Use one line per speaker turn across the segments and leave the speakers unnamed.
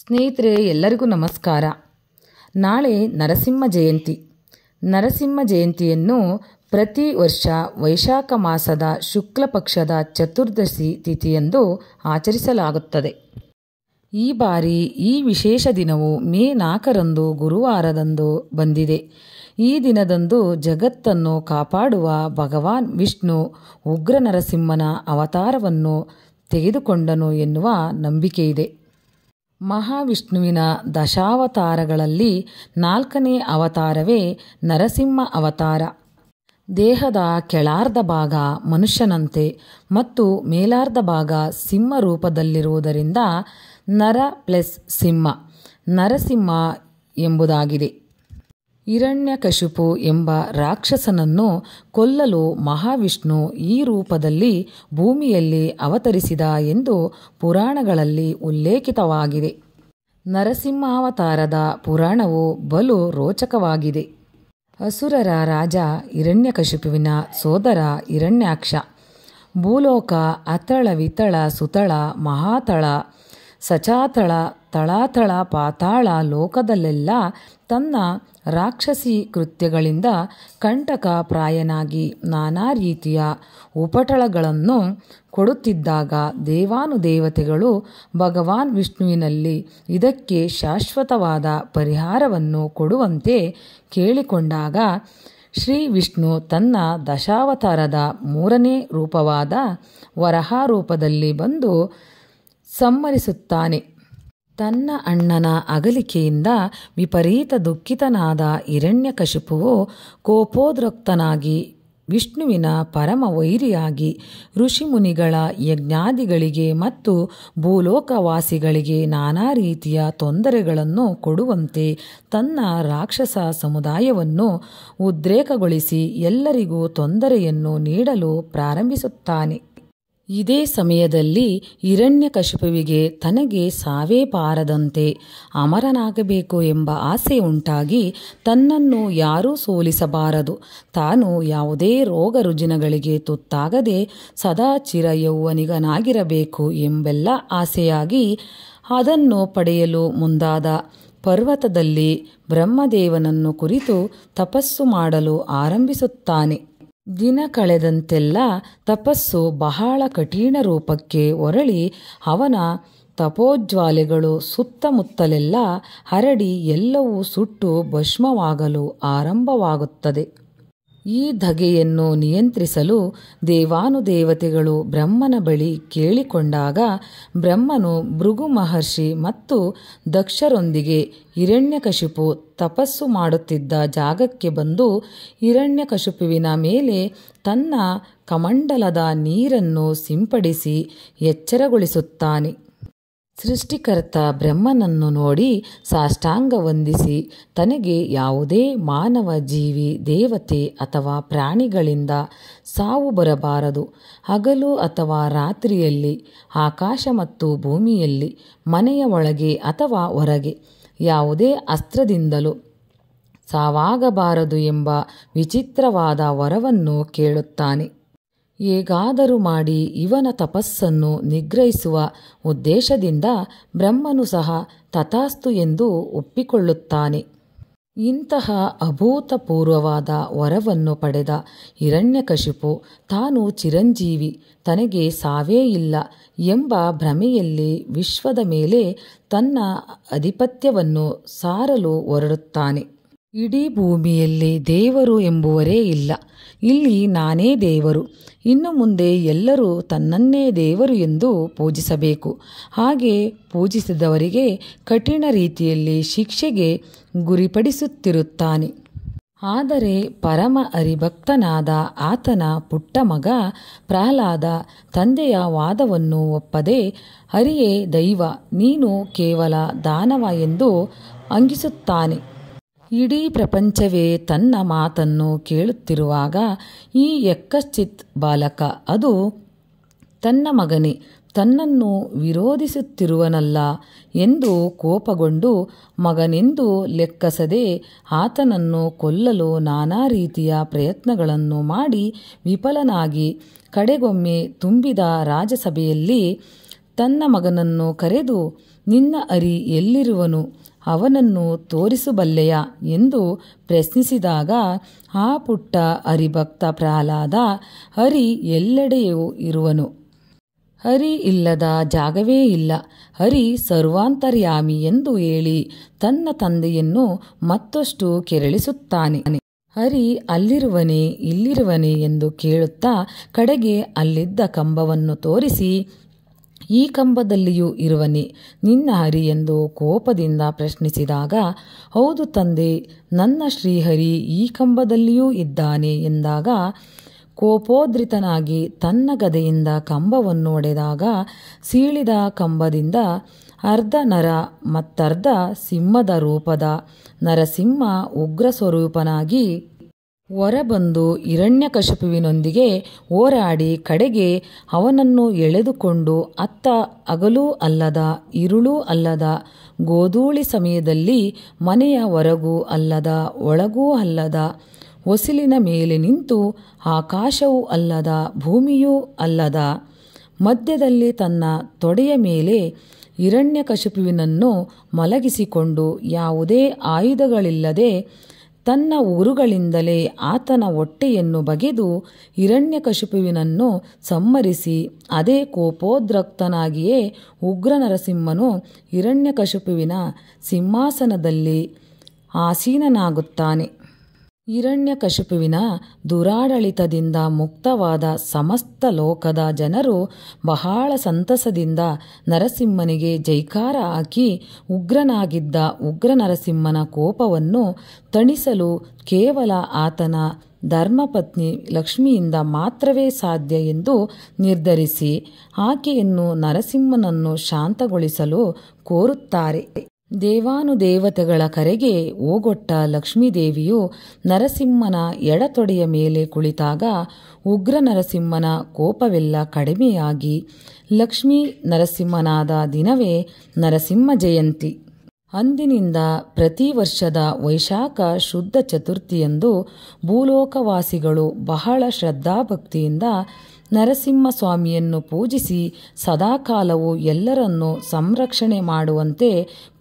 ಸ್ನೇಹಿತರೆ ಎಲ್ಲರಿಗೂ ನಮಸ್ಕಾರ ನಾಳೆ ನರಸಿಂಹ ಜಯಂತಿ ನರಸಿಂಹ ಜಯಂತಿಯನ್ನು ಪ್ರತಿ ವರ್ಷ ವೈಶಾಖ ಮಾಸದ ಶುಕ್ಲ ಪಕ್ಷದ ಚತುರ್ದಶಿ ತಿಥಿಯಂದು ಆಚರಿಸಲಾಗುತ್ತದೆ ಈ ಬಾರಿ ಈ ವಿಶೇಷ ದಿನವು ಮೇ ನಾಲ್ಕರಂದು ಗುರುವಾರದಂದು ಬಂದಿದೆ ಈ ದಿನದಂದು ಜಗತ್ತನ್ನು ಕಾಪಾಡುವ ಭಗವಾನ್ ವಿಷ್ಣು ಉಗ್ರ ನರಸಿಂಹನ ಅವತಾರವನ್ನು ತೆಗೆದುಕೊಂಡನು ಎನ್ನುವ ನಂಬಿಕೆಯಿದೆ ಮಹಾವಿಷ್ಣುವಿನ ದಶಾವತಾರಗಳಲ್ಲಿ ನಾಲ್ಕನೇ ಅವತಾರವೇ ನರಸಿಂಹ ಅವತಾರ ದೇಹದ ಕೆಳಾರ್ಧ ಭಾಗ ಮನುಷ್ಯನಂತೆ ಮತ್ತು ಮೇಲಾರ್ಧ ಭಾಗ ಸಿಂಹ ರೂಪದಲ್ಲಿರುವುದರಿಂದ ನರ ಪ್ಲಸ್ ಸಿಂಹ ನರಸಿಂಹ ಎಂಬುದಾಗಿದೆ ಹಿರಣ್ಯಕಶಿಪು ಎಂಬ ರಾಕ್ಷಸನನ್ನು ಕೊಲ್ಲಲು ಮಹಾವಿಷ್ಣು ಈ ರೂಪದಲ್ಲಿ ಭೂಮಿಯಲ್ಲಿ ಅವತರಿಸಿದ ಎಂದು ಪುರಾಣಗಳಲ್ಲಿ ಉಲ್ಲೇಖಿತವಾಗಿದೆ ನರಸಿಂಹಾವತಾರದ ಪುರಾಣವು ಬಲು ರೋಚಕವಾಗಿದೆ ಅಸುರರ ರಾಜ ಹಿರಣ್ಯಕಶಿಪುವಿನ ಸೋದರ ಹಿರಣ್ಯಾಕ್ಷ ಭೂಲೋಕ ಅತಳ ವಿತಳ ಸುತಳ ಮಹಾತಳ ಸಚಾತಳ ತಳಾತಳ ಪಾತಾಳ ಲೋಕದಲ್ಲೆಲ್ಲ ತನ್ನ ರಾಕ್ಷಸಿ ಕೃತ್ಯಗಳಿಂದ ಕಂಟಕ ಪ್ರಾಯನಾಗಿ ನಾನಾ ರೀತಿಯ ಉಪಟಳಗಳನ್ನು ಕೊಡುತ್ತಿದ್ದಾಗ ದೇವಾನುದೇವತೆಗಳು ಭಗವಾನ್ ವಿಷ್ಣುವಿನಲ್ಲಿ ಇದಕ್ಕೆ ಶಾಶ್ವತವಾದ ಪರಿಹಾರವನ್ನು ಕೊಡುವಂತೆ ಕೇಳಿಕೊಂಡಾಗ ಶ್ರೀ ವಿಷ್ಣು ತನ್ನ ದಶಾವತಾರದ ಮೂರನೇ ರೂಪವಾದ ವರಹ ರೂಪದಲ್ಲಿ ಬಂದು ಸಮ್ಮರಿಸುತ್ತಾನೆ ತನ್ನ ಅಣ್ಣನ ಅಗಲಿಕೆಯಿಂದ ವಿಪರೀತ ದುಃಖಿತನಾದ ಹಿರಣ್ಯಕಶಿಪುವು ಕೋಪೋದ್ರಕ್ತನಾಗಿ ವಿಷ್ಣುವಿನ ಪರಮ ವೈರಿಯಾಗಿ ಋಷಿಮುನಿಗಳ ಯಜ್ಞಾದಿಗಳಿಗೆ ಮತ್ತು ಭೂಲೋಕವಾಸಿಗಳಿಗೆ ನಾನಾ ರೀತಿಯ ತೊಂದರೆಗಳನ್ನು ಕೊಡುವಂತೆ ತನ್ನ ರಾಕ್ಷಸ ಸಮುದಾಯವನ್ನು ಉದ್ರೇಕಗೊಳಿಸಿ ಎಲ್ಲರಿಗೂ ತೊಂದರೆಯನ್ನು ನೀಡಲು ಪ್ರಾರಂಭಿಸುತ್ತಾನೆ ಇದೇ ಸಮಯದಲ್ಲಿ ಹಿರಣ್ಯಕಶಿಪುವಿಗೆ ತನಗೆ ಸಾವೇ ಪಾರದಂತೆ ಅಮರನಾಗಬೇಕು ಎಂಬ ಆಸೆ ಉಂಟಾಗಿ ತನ್ನನ್ನು ಯಾರೂ ಸೋಲಿಸಬಾರದು ತಾನು ಯಾವುದೇ ರೋಗ ರುಜಿನಗಳಿಗೆ ತುತ್ತಾಗದೆ ಸದಾ ಚಿರ ಯೌವನಿಗನಾಗಿರಬೇಕು ಎಂಬೆಲ್ಲ ಆಸೆಯಾಗಿ ಅದನ್ನು ಪಡೆಯಲು ಮುಂದಾದ ಪರ್ವತದಲ್ಲಿ ಬ್ರಹ್ಮದೇವನನ್ನು ಕುರಿತು ತಪಸ್ಸು ಮಾಡಲು ಆರಂಭಿಸುತ್ತಾನೆ ದಿನ ಕಳೆದಂತೆಲ್ಲ ತಪಸ್ಸು ಬಹಳ ಕಠಿಣ ರೂಪಕ್ಕೆ ಹೊರಳಿ ಅವನ ತಪೋಜ್ವಾಲೆಗಳು ಸುತ್ತಮುತ್ತಲೆಲ್ಲ ಹರಡಿ ಎಲ್ಲವೂ ಸುಟ್ಟು ಭಸ್ಮವಾಗಲು ಆರಂಭವಾಗುತ್ತದೆ ಈ ಧಗೆಯನ್ನು ನಿಯಂತ್ರಿಸಲು ದೇವಾನುದೇವತೆಗಳು ಬ್ರಹ್ಮನ ಬಳಿ ಕೇಳಿಕೊಂಡಾಗ ಬ್ರಹ್ಮನು ಭೃಗು ಮಹರ್ಷಿ ಮತ್ತು ದಕ್ಷರೊಂದಿಗೆ ಹಿರಣ್ಯಕಶಿಪು ತಪಸ್ಸು ಮಾಡುತ್ತಿದ್ದ ಜಾಗಕ್ಕೆ ಬಂದು ಹಿರಣ್ಯಕಶಿಪುವಿನ ಮೇಲೆ ತನ್ನ ಕಮಂಡಲದ ನೀರನ್ನು ಸಿಂಪಡಿಸಿ ಎಚ್ಚರಗೊಳಿಸುತ್ತಾನೆ ಸೃಷ್ಟಿಕರ್ತ ಬ್ರಹ್ಮನನ್ನು ನೋಡಿ ಸಾಷ್ಟಾಂಗ ವಂದಿಸಿ ತನಗೆ ಯಾವುದೇ ಮಾನವ ಜೀವಿ ದೇವತೆ ಅಥವಾ ಪ್ರಾಣಿಗಳಿಂದ ಸಾವು ಬರಬಾರದು ಹಗಲು ಅಥವಾ ರಾತ್ರಿಯಲ್ಲಿ ಆಕಾಶ ಮತ್ತು ಭೂಮಿಯಲ್ಲಿ ಮನೆಯ ಒಳಗೆ ಅಥವಾ ಹೊರಗೆ ಯಾವುದೇ ಅಸ್ತ್ರದಿಂದಲೂ ಸಾವಾಗಬಾರದು ಎಂಬ ವಿಚಿತ್ರವಾದ ವರವನ್ನು ಕೇಳುತ್ತಾನೆ ಹೇಗಾದರೂ ಮಾಡಿ ಇವನ ತಪಸ್ಸನ್ನು ನಿಗ್ರಹಿಸುವ ಉದ್ದೇಶದಿಂದ ಬ್ರಹ್ಮನು ಸಹ ತಥಾಸ್ತು ಎಂದು ಒಪ್ಪಿಕೊಳ್ಳುತ್ತಾನೆ ಇಂತಹ ಅಭೂತಪೂರ್ವವಾದ ವರವನ್ನು ಪಡೆದ ಹಿರಣ್ಯಕಶಿಪು ತಾನು ಚಿರಂಜೀವಿ ತನಗೆ ಸಾವೇ ಇಲ್ಲ ಎಂಬ ಭ್ರಮೆಯಲ್ಲಿ ವಿಶ್ವದ ಮೇಲೆ ತನ್ನ ಅಧಿಪತ್ಯವನ್ನು ಸಾರಲು ಹೊರಡುತ್ತಾನೆ ಇಡೀ ಭೂಮಿಯಲ್ಲಿ ದೇವರು ಎಂಬುವರೇ ಇಲ್ಲ ಇಲ್ಲಿ ನಾನೇ ದೇವರು ಇನ್ನು ಮುಂದೆ ಎಲ್ಲರೂ ತನ್ನನ್ನೇ ದೇವರು ಎಂದು ಪೂಜಿಸಬೇಕು ಹಾಗೆ ಪೂಜಿಸಿದವರಿಗೆ ಕಠಿಣ ರೀತಿಯಲ್ಲಿ ಶಿಕ್ಷೆಗೆ ಗುರಿಪಡಿಸುತ್ತಿರುತ್ತಾನೆ ಆದರೆ ಪರಮ ಅರಿಭಕ್ತನಾದ ಆತನ ಪುಟ್ಟ ಮಗ ಪ್ರಹ್ಲಾದ ತಂದೆಯ ವಾದವನ್ನು ಒಪ್ಪದೆ ಹರಿಯೇ ದೈವ ನೀನು ಕೇವಲ ದಾನವ ಎಂದು ಅಂಗಿಸುತ್ತಾನೆ ಇಡೀ ಪ್ರಪಂಚವೇ ತನ್ನ ಮಾತನ್ನು ಕೇಳುತ್ತಿರುವಾಗ ಈ ಎಕ್ಕಶ್ಚಿತ್ ಬಾಲಕ ಅದು ತನ್ನ ಮಗನೇ ತನ್ನನ್ನು ವಿರೋಧಿಸುತ್ತಿರುವನಲ್ಲ ಎಂದು ಕೋಪಗೊಂಡು ಮಗನೆಂದು ಲೆಕ್ಕಸದೆ ಆತನನ್ನು ಕೊಲ್ಲಲು ನಾನಾ ರೀತಿಯ ಪ್ರಯತ್ನಗಳನ್ನು ಮಾಡಿ ವಿಫಲನಾಗಿ ಕಡೆಗೊಮ್ಮೆ ತುಂಬಿದ ರಾಜಸಭೆಯಲ್ಲಿ ತನ್ನ ಮಗನನ್ನು ಕರೆದು ನಿನ್ನ ಅರಿ ಎಲ್ಲಿರುವನು ಅವನನ್ನು ತೋರಿಸಬಲ್ಲೆಯ ಎಂದು ಪ್ರಶ್ನಿಸಿದಾಗ ಆ ಪುಟ್ಟ ಹರಿಭಕ್ತ ಪ್ರಹ್ಲಾದ ಹರಿ ಎಲ್ಲೆಡೆಯೂ ಇರುವನು ಹರಿ ಇಲ್ಲದ ಜಾಗವೇ ಇಲ್ಲ ಹರಿ ಸರ್ವಾಂತರ್ಯಾಮಿ ಎಂದು ಹೇಳಿ ತನ್ನ ತಂದೆಯನ್ನು ಮತ್ತಷ್ಟು ಕೆರಳಿಸುತ್ತಾನೆ ಹರಿ ಅಲ್ಲಿರುವನೇ ಇಲ್ಲಿರುವನೇ ಎಂದು ಕೇಳುತ್ತಾ ಕಡೆಗೆ ಅಲ್ಲಿದ್ದ ಕಂಬವನ್ನು ತೋರಿಸಿ ಈ ಕಂಬದಲ್ಲಿಯೂ ಇರುವನೆ ನಿನ್ನ ಹರಿ ಎಂದು ಕೋಪದಿಂದ ಪ್ರಶ್ನಿಸಿದಾಗ ಹೌದು ತಂದೆ ನನ್ನ ಶ್ರೀಹರಿ ಈ ಕಂಬದಲ್ಲಿಯೂ ಇದ್ದಾನೆ ಎಂದಾಗ ಕೋಪೋದ್ರಿತನಾಗಿ ತನ್ನ ಗದೆಯಿಂದ ಕಂಬವನ್ನು ಒಡೆದಾಗ ಸೀಳಿದ ಕಂಬದಿಂದ ಅರ್ಧ ನರ ಮತ್ತರ್ಧ ಸಿಂಹದ ರೂಪದ ನರಸಿಂಹ ಉಗ್ರ ಸ್ವರೂಪನಾಗಿ ಹೊರಬಂದು ಇರಣ್ಯಕಶಪುವಿನೊಂದಿಗೆ ಹೋರಾಡಿ ಕಡೆಗೆ ಅವನನ್ನು ಎಳೆದುಕೊಂಡು ಅತ್ತ ಅಗಲೂ ಅಲ್ಲದ ಇರುಳೂ ಅಲ್ಲದ ಗೋಧೂಳಿ ಸಮಯದಲ್ಲಿ ಮನೆಯ ಹೊರಗೂ ಅಲ್ಲದ ಒಳಗೂ ಅಲ್ಲದ ಹೊಸಿಲಿನ ಮೇಲೆ ನಿಂತು ಆಕಾಶವೂ ಅಲ್ಲದ ಭೂಮಿಯೂ ಅಲ್ಲದ ಮಧ್ಯದಲ್ಲಿ ತನ್ನ ತೊಡೆಯ ಮೇಲೆ ಇರಣ್ಯಕಶಪುವಿನನ್ನು ಮಲಗಿಸಿಕೊಂಡು ಯಾವುದೇ ಆಯುಧಗಳಿಲ್ಲದೆ ತನ್ನ ಊರುಗಳಿಂದಲೇ ಆತನ ಹೊಟ್ಟೆಯನ್ನು ಬಗೆದು ಹಿರಣ್ಯಕಶಿಪುವಿನನ್ನು ಸಂಹರಿಸಿ ಅದೇ ಕೋಪೋದ್ರಕ್ತನಾಗಿಯೇ ಉಗ್ರನರಸಿಂಹನು ನರಸಿಂಹನು ಹಿರಣ್ಯಕಶಿಪುವಿನ ಸಿಂಹಾಸನದಲ್ಲಿ ಆಸೀನನಾಗುತ್ತಾನೆ ಕಶಿಪುವಿನ ದುರಾಡಳಿತದಿಂದ ಮುಕ್ತವಾದ ಸಮಸ್ತ ಲೋಕದ ಜನರು ಬಹಳ ಸಂತಸದಿಂದ ನರಸಿಂಹನಿಗೆ ಜೈಕಾರ ಹಾಕಿ ಉಗ್ರನಾಗಿದ್ದ ಉಗ್ರ ನರಸಿಂಹನ ಕೋಪವನ್ನು ತಣಿಸಲು ಕೇವಲ ಆತನ ಧರ್ಮಪತ್ನಿ ಲಕ್ಷ್ಮಿಯಿಂದ ಮಾತ್ರವೇ ಸಾಧ್ಯ ಎಂದು ನಿರ್ಧರಿಸಿ ಆಕೆಯನ್ನು ನರಸಿಂಹನನ್ನು ಶಾಂತಗೊಳಿಸಲು ಕೋರುತ್ತಾರೆ ದೇವತೆಗಳ ಕರೆಗೆ ಓಗೊಟ್ಟ ಲಕ್ಷ್ಮೀದೇವಿಯು ನರಸಿಂಹನ ಎಡತೊಡೆಯ ಮೇಲೆ ಕುಳಿತಾಗ ಉಗ್ರ ನರಸಿಂಹನ ಕೋಪವೆಲ್ಲ ಕಡಿಮೆಯಾಗಿ ಲಕ್ಷ್ಮೀ ನರಸಿಂಹನಾದ ದಿನವೇ ನರಸಿಂಹ ಜಯಂತಿ ಅಂದಿನಿಂದ ಪ್ರತಿ ವರ್ಷದ ವೈಶಾಖ ಶುದ್ಧ ಚತುರ್ಥಿಯಂದು ಭೂಲೋಕವಾಸಿಗಳು ಬಹಳ ಶ್ರದ್ಧಾಭಕ್ತಿಯಿಂದ ನರಸಿಂಹಸ್ವಾಮಿಯನ್ನು ಪೂಜಿಸಿ ಸದಾಕಾಲವೂ ಎಲ್ಲರನ್ನು ಸಂರಕ್ಷಣೆ ಮಾಡುವಂತೆ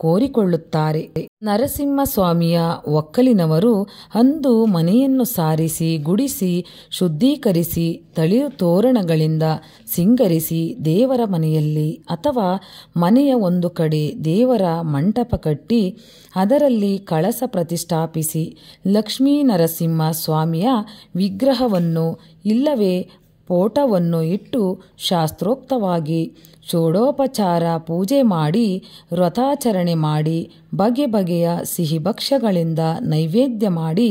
ಕೋರಿಕೊಳ್ಳುತ್ತಾರೆ ನರಸಿಂಹಸ್ವಾಮಿಯ ಒಕ್ಕಲಿನವರು ಅಂದು ಮನೆಯನ್ನು ಸಾರಿಸಿ ಗುಡಿಸಿ ಶುದ್ಧೀಕರಿಸಿ ತಳಿರು ತೋರಣಗಳಿಂದ ಸಿಂಗರಿಸಿ ದೇವರ ಮನೆಯಲ್ಲಿ ಅಥವಾ ಮನೆಯ ಒಂದು ಕಡೆ ದೇವರ ಮಂಟಪ ಕಟ್ಟಿ ಅದರಲ್ಲಿ ಕಳಸ ಪ್ರತಿಷ್ಠಾಪಿಸಿ ಲಕ್ಷ್ಮೀ ನರಸಿಂಹ ಸ್ವಾಮಿಯ ವಿಗ್ರಹವನ್ನು ಇಲ್ಲವೇ ಪೋಟವನ್ನು ಇಟ್ಟು ಶಾಸ್ತ್ರೋಕ್ತವಾಗಿ ಷೋಡೋಪಚಾರ ಪೂಜೆ ಮಾಡಿ ವ್ರತಾಚರಣೆ ಮಾಡಿ ಬಗೆ ಬಗೆಯ ಸಿಹಿ ಭಕ್ಷ್ಯಗಳಿಂದ ನೈವೇದ್ಯ ಮಾಡಿ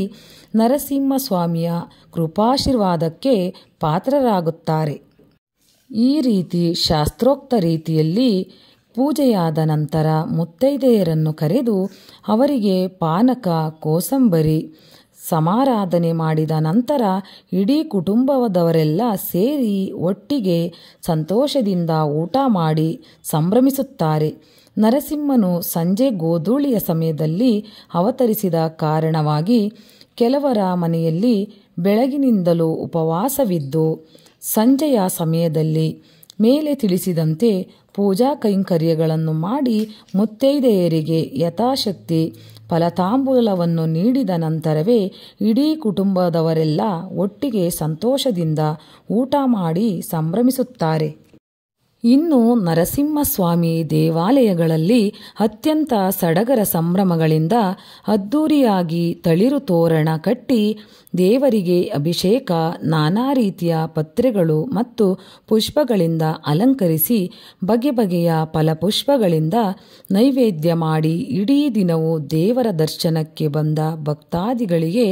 ನರಸಿಂಹಸ್ವಾಮಿಯ ಕೃಪಾಶೀರ್ವಾದಕ್ಕೆ ಪಾತ್ರರಾಗುತ್ತಾರೆ ಈ ರೀತಿ ಶಾಸ್ತ್ರೋಕ್ತ ರೀತಿಯಲ್ಲಿ ಪೂಜೆಯಾದ ನಂತರ ಮುತ್ತೈದೆಯರನ್ನು ಕರೆದು ಅವರಿಗೆ ಪಾನಕ ಕೋಸಂಬರಿ ಸಮಾರಾಧನೆ ಮಾಡಿದ ನಂತರ ಇಡೀ ಕುಟುಂಬದವರೆಲ್ಲ ಸೇರಿ ಒಟ್ಟಿಗೆ ಸಂತೋಷದಿಂದ ಊಟ ಮಾಡಿ ಸಂಭ್ರಮಿಸುತ್ತಾರೆ ನರಸಿಂಹನು ಸಂಜೆ ಗೋಧೂಳಿಯ ಸಮಯದಲ್ಲಿ ಅವತರಿಸಿದ ಕಾರಣವಾಗಿ ಕೆಲವರ ಮನೆಯಲ್ಲಿ ಬೆಳಗಿನಿಂದಲೂ ಉಪವಾಸವಿದ್ದು ಸಂಜೆಯ ಸಮಯದಲ್ಲಿ ಮೇಲೆ ತಿಳಿಸಿದಂತೆ ಪೂಜಾ ಕೈಂಕರ್ಯಗಳನ್ನು ಮಾಡಿ ಮುತ್ತೈದೆಯರಿಗೆ ಯಥಾಶಕ್ತಿ ಫಲತಾಂಬೂಲವನ್ನು ನೀಡಿದ ನಂತರವೇ ಇಡೀ ಕುಟುಂಬದವರೆಲ್ಲ ಒಟ್ಟಿಗೆ ಸಂತೋಷದಿಂದ ಊಟ ಮಾಡಿ ಸಂಭ್ರಮಿಸುತ್ತಾರೆ ಇನ್ನು ನರಸಿಂಹಸ್ವಾಮಿ ದೇವಾಲಯಗಳಲ್ಲಿ ಅತ್ಯಂತ ಸಡಗರ ಸಂಭ್ರಮಗಳಿಂದ ಅದ್ದೂರಿಯಾಗಿ ತಳಿರು ತೋರಣ ಕಟ್ಟಿ ದೇವರಿಗೆ ಅಭಿಷೇಕ ನಾನಾ ರೀತಿಯ ಪತ್ರೆಗಳು ಮತ್ತು ಪುಷ್ಪಗಳಿಂದ ಅಲಂಕರಿಸಿ ಬಗೆ ಬಗೆಯ ಫಲಪುಷ್ಪಗಳಿಂದ ನೈವೇದ್ಯ ಮಾಡಿ ಇಡೀ ದಿನವೂ ದೇವರ ದರ್ಶನಕ್ಕೆ ಬಂದ ಭಕ್ತಾದಿಗಳಿಗೆ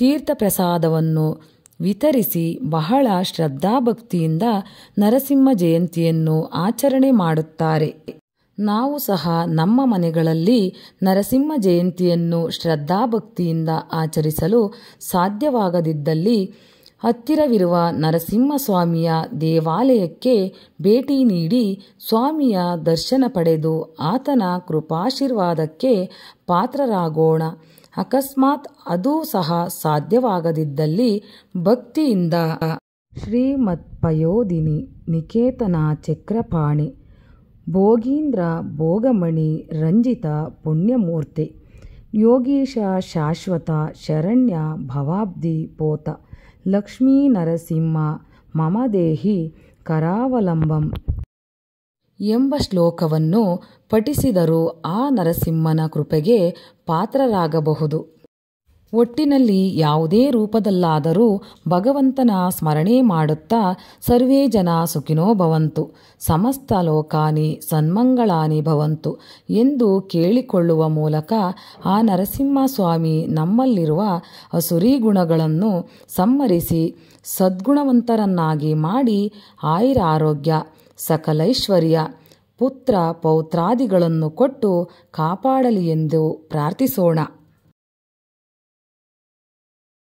ತೀರ್ಥ ಪ್ರಸಾದವನ್ನು ವಿತರಿಸಿ ಬಹಳ ಶ್ರದ್ಧಾಭಕ್ತಿಯಿಂದ ನರಸಿಂಹ ಜಯಂತಿಯನ್ನು ಆಚರಣೆ ಮಾಡುತ್ತಾರೆ ನಾವು ಸಹ ನಮ್ಮ ಮನೆಗಳಲ್ಲಿ ನರಸಿಂಹ ಜಯಂತಿಯನ್ನು ಶ್ರದ್ಧಾಭಕ್ತಿಯಿಂದ ಆಚರಿಸಲು ಸಾಧ್ಯವಾಗದಿದ್ದಲ್ಲಿ ಹತ್ತಿರವಿರುವ ನರಸಿಂಹಸ್ವಾಮಿಯ ದೇವಾಲಯಕ್ಕೆ ಭೇಟಿ ನೀಡಿ ಸ್ವಾಮಿಯ ದರ್ಶನ ಪಡೆದು ಆತನ ಕೃಪಾಶೀರ್ವಾದಕ್ಕೆ ಪಾತ್ರರಾಗೋಣ ಅಕಸ್ಮಾತ್ ಅದೂ ಸಹ ಸಾಧ್ಯವಾಗದಿದ್ದಲ್ಲಿ ಭಕ್ತಿಯಿಂದ ಶ್ರೀಮತ್ ಪಯೋದಿನಿ ನಿಕೇತನ ಚಕ್ರಪಾಣಿ ಭೋಗೀಂದ್ರ ಭೋಗಮಣಿ ರಂಜಿತ ಪುಣ್ಯಮೂರ್ತಿ ಯೋಗೀಶ ಶಾಶ್ವತ ಶರಣ್ಯ ಭವಾಬ್ಧಿ ಪೋತ ಲಕ್ಷ್ಮೀ ನರಸಿಂಹ ಮಮದೇಹಿ ಕರಾವಲಂಬಂ ಎಂಬ ಶ್ಲೋಕವನ್ನು ಪಠಿಸಿದರೂ ಆ ನರಸಿಂಹನ ಕೃಪೆಗೆ ಪಾತ್ರರಾಗಬಹುದು ಒಟ್ಟಿನಲ್ಲಿ ಯಾವುದೇ ರೂಪದಲ್ಲಾದರೂ ಭಗವಂತನ ಸ್ಮರಣೆ ಮಾಡುತ್ತಾ ಸರ್ವೇ ಜನ ಸುಖಿನೋ ಭವಂತು ಸಮಸ್ತ ಲೋಕಾನಿ ಸನ್ಮಂಗಳಾನಿ ಭವಂತು ಎಂದು ಕೇಳಿಕೊಳ್ಳುವ ಮೂಲಕ ಆ ನರಸಿಂಹಸ್ವಾಮಿ ನಮ್ಮಲ್ಲಿರುವ ಅಸುರಿ ಗುಣಗಳನ್ನು ಸಮ್ಮರಿಸಿ ಸದ್ಗುಣವಂತರನ್ನಾಗಿ ಮಾಡಿ ಆಯುರಾರೋಗ್ಯ ಸಕಲೈಶ್ವರ್ಯ ಪುತ್ರ ಪೌತ್ರಾದಿಗಳನ್ನು ಕೊಟ್ಟು ಕಾಪಾಡಲಿ ಎಂದು ಪ್ರಾರ್ಥಿಸೋಣ